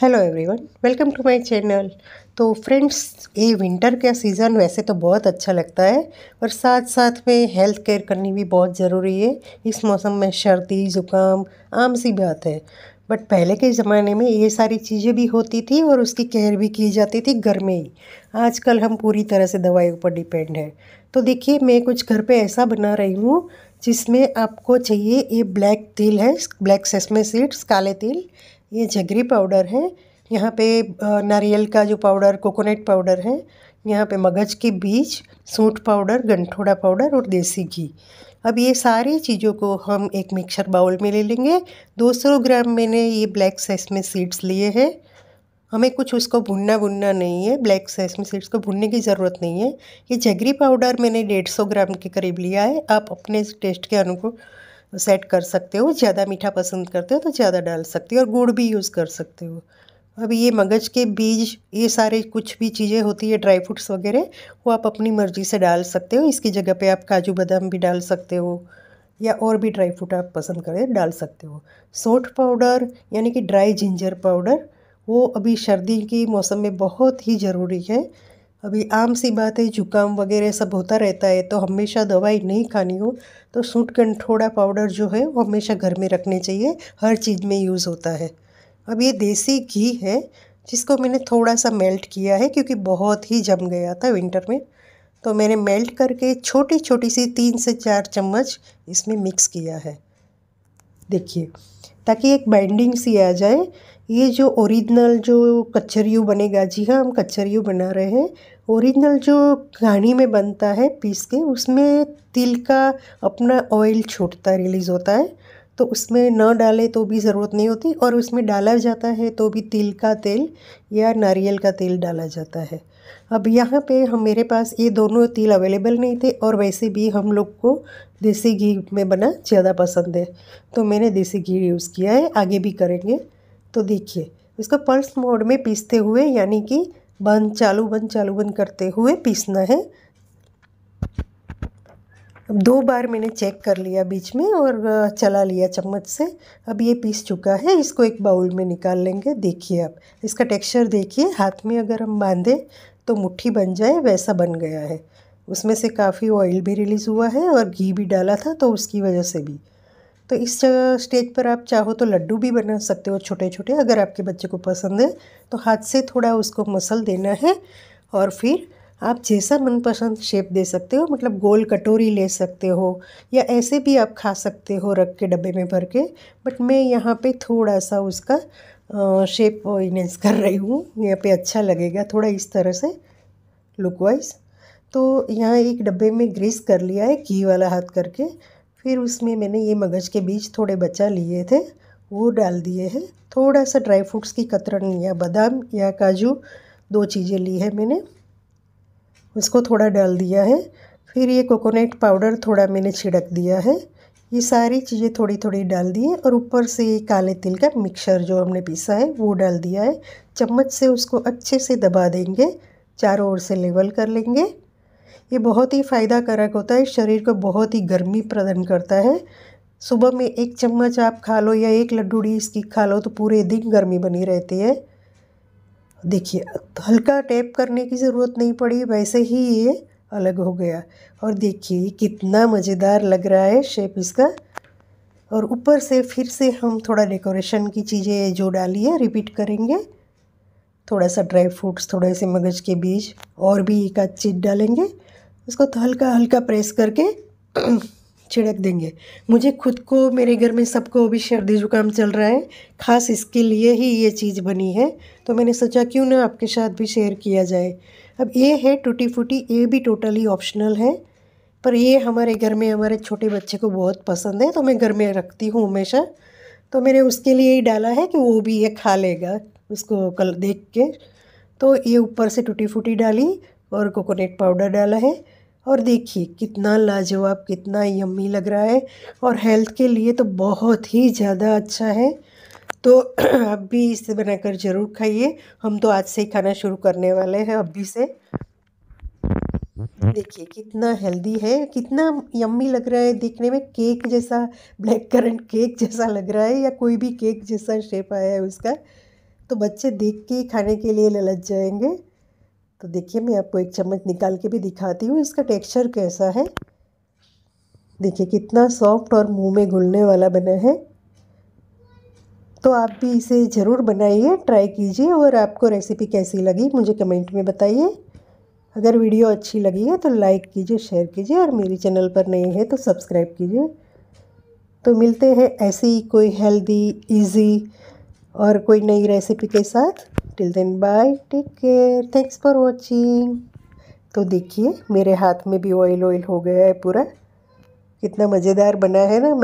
hello everyone welcome to my channel तो friends ये winter का सीज़न वैसे तो बहुत अच्छा लगता है पर साथ साथ में हेल्थ केयर करनी भी बहुत ज़रूरी है इस मौसम में सर्दी ज़ुकाम आम सी बात है बट पहले के ज़माने में ये सारी चीज़ें भी होती थी और उसकी केयर भी की जाती थी घर में ही आजकल हम पूरी तरह से दवाई पर डिपेंड है तो देखिए मैं कुछ घर पर ऐसा बना रही हूँ जिसमें आपको चाहिए ये ब्लैक तिल है ब्लैक सेसमे सीड्स काले तिल ये जगरी पाउडर है यहाँ पे नारियल का जो पाउडर कोकोनट पाउडर है यहाँ पे मगज के बीज सूट पाउडर गंठोड़ा पाउडर और देसी घी अब ये सारी चीज़ों को हम एक मिक्सर बाउल में ले लेंगे 200 ग्राम मैंने ये ब्लैक सेसमे सीड्स लिए हैं हमें कुछ उसको भुनना भुनना नहीं है ब्लैक में सीड्स को भुनने की ज़रूरत नहीं है ये जगरी पाउडर मैंने डेढ़ सौ ग्राम के करीब लिया है आप अपने टेस्ट के अनुकूल सेट कर सकते हो ज़्यादा मीठा पसंद करते हो तो ज़्यादा डाल सकते हो और गुड़ भी यूज़ कर सकते हो अब ये मगज के बीज ये सारे कुछ भी चीज़ें होती है ड्राई फ्रूट्स वगैरह वो आप अपनी मर्ज़ी से डाल सकते हो इसकी जगह पे आप काजू बादाम भी डाल सकते हो या और भी ड्राई फ्रूट आप पसंद करें डाल सकते हो सोठ पाउडर यानी कि ड्राई जिंजर पाउडर वो अभी सर्दी के मौसम में बहुत ही ज़रूरी है अभी आम सी बात है जुकाम वगैरह सब होता रहता है तो हमेशा दवाई नहीं खानी हो तो सूट कंठोड़ा पाउडर जो है वो हमेशा घर में रखने चाहिए हर चीज़ में यूज़ होता है अब ये देसी घी है जिसको मैंने थोड़ा सा मेल्ट किया है क्योंकि बहुत ही जम गया था विंटर में तो मैंने मेल्ट करके छोटी छोटी सी तीन से चार चम्मच इसमें मिक्स किया है देखिए ताकि एक बाइंडिंग सी आ जाए ये जो ओरिजिनल जो कच्चरियू बनेगा जी हाँ हम कच्चरियू बना रहे हैं ओरिजिनल जो घानी में बनता है पीस के उसमें तिल का अपना ऑयल छूटता रिलीज़ होता है तो उसमें न डाले तो भी ज़रूरत नहीं होती और उसमें डाला जाता है तो भी तिल का तेल या नारियल का तेल डाला जाता है अब यहाँ पे हम मेरे पास ये दोनों तिल अवेलेबल नहीं थे और वैसे भी हम लोग को देसी घी में बना ज़्यादा पसंद है तो मैंने देसी घी यूज़ किया है आगे भी करेंगे तो देखिए इसको पल्स मोड में पीसते हुए यानी कि बंद चालू बंद चालू बंद करते हुए पीसना है अब दो बार मैंने चेक कर लिया बीच में और चला लिया चम्मच से अब ये पीस चुका है इसको एक बाउल में निकाल लेंगे देखिए आप इसका टेक्सचर देखिए हाथ में अगर हम बांधें तो मुट्ठी बन जाए वैसा बन गया है उसमें से काफ़ी ऑयल भी रिलीज़ हुआ है और घी भी डाला था तो उसकी वजह से भी तो इस स्टेज पर आप चाहो तो लड्डू भी बना सकते हो छोटे छोटे अगर आपके बच्चे को पसंद है तो हाथ से थोड़ा उसको मसल देना है और फिर आप जैसा मनपसंद शेप दे सकते हो मतलब गोल कटोरी ले सकते हो या ऐसे भी आप खा सकते हो रख के डब्बे में भर के बट मैं यहाँ पे थोड़ा सा उसका शेप इनहेंस कर रही हूँ यहाँ पे अच्छा लगेगा थोड़ा इस तरह से लुक वाइज तो यहाँ एक डब्बे में ग्रीस कर लिया है घी वाला हाथ करके फिर उसमें मैंने ये मगज़ के बीज थोड़े बचा लिए थे वो डाल दिए हैं थोड़ा सा ड्राई फ्रूट्स की कतरन या बादाम या काजू दो चीज़ें ली है मैंने उसको थोड़ा डाल दिया है फिर ये कोकोनट पाउडर थोड़ा मैंने छिड़क दिया है ये सारी चीज़ें थोड़ी थोड़ी डाल दी है और ऊपर से ये काले तिल का मिक्सर जो हमने पीसा है वो डाल दिया है चम्मच से उसको अच्छे से दबा देंगे चारों ओर से लेवल कर लेंगे ये बहुत ही फ़ायदा कारक होता है शरीर को बहुत ही गर्मी प्रदान करता है सुबह में एक चम्मच आप खा लो या एक लड्डूड़ी इसकी खा लो तो पूरे दिन गर्मी बनी रहती है देखिए हल्का टैप करने की ज़रूरत नहीं पड़ी वैसे ही ये अलग हो गया और देखिए कितना मज़ेदार लग रहा है शेप इसका और ऊपर से फिर से हम थोड़ा डेकोरेशन की चीज़ें जो डाली है रिपीट करेंगे थोड़ा सा ड्राई फ्रूट्स थोड़े से मगज के बीज और भी एक चीज डालेंगे उसको तो हल्का हल्का प्रेस करके छिड़क देंगे मुझे खुद को मेरे घर में सबको अभी सर्दी जुकाम चल रहा है ख़ास इसके लिए ही ये चीज़ बनी है तो मैंने सोचा क्यों ना आपके साथ भी शेयर किया जाए अब ये है टूटी फूटी ये भी टोटली ऑप्शनल है पर ये हमारे घर में हमारे छोटे बच्चे को बहुत पसंद है तो मैं घर में रखती हूँ हमेशा तो मैंने उसके लिए ही डाला है कि वो भी ये खा लेगा उसको कल देख के तो ये ऊपर से टूटी फूटी डाली और कोकोनट पाउडर डाला है और देखिए कितना लाजवाब कितना यम्मी लग रहा है और हेल्थ के लिए तो बहुत ही ज़्यादा अच्छा है तो आप भी इसे बनाकर ज़रूर खाइए हम तो आज से ही खाना शुरू करने वाले हैं अभी से देखिए कितना हेल्दी है कितना यम्मी लग रहा है देखने में केक जैसा ब्लैक करंट केक जैसा लग रहा है या कोई भी केक जैसा शेप आया है उसका तो बच्चे देख के खाने के लिए ललच जाएंगे तो देखिए मैं आपको एक चम्मच निकाल के भी दिखाती हूँ इसका टेक्सचर कैसा है देखिए कितना सॉफ्ट और मुंह में घुलने वाला बना है तो आप भी इसे ज़रूर बनाइए ट्राई कीजिए और आपको रेसिपी कैसी लगी मुझे कमेंट में बताइए अगर वीडियो अच्छी लगी है तो लाइक कीजिए शेयर कीजिए और मेरे चैनल पर नए हैं तो सब्सक्राइब कीजिए तो मिलते हैं ऐसी कोई हेल्दी इजी और कोई नई रेसिपी के साथ till then bye take care thanks for watching तो देखिए मेरे हाथ में भी ऑयल ऑयल हो गया है पूरा कितना मज़ेदार बना है ना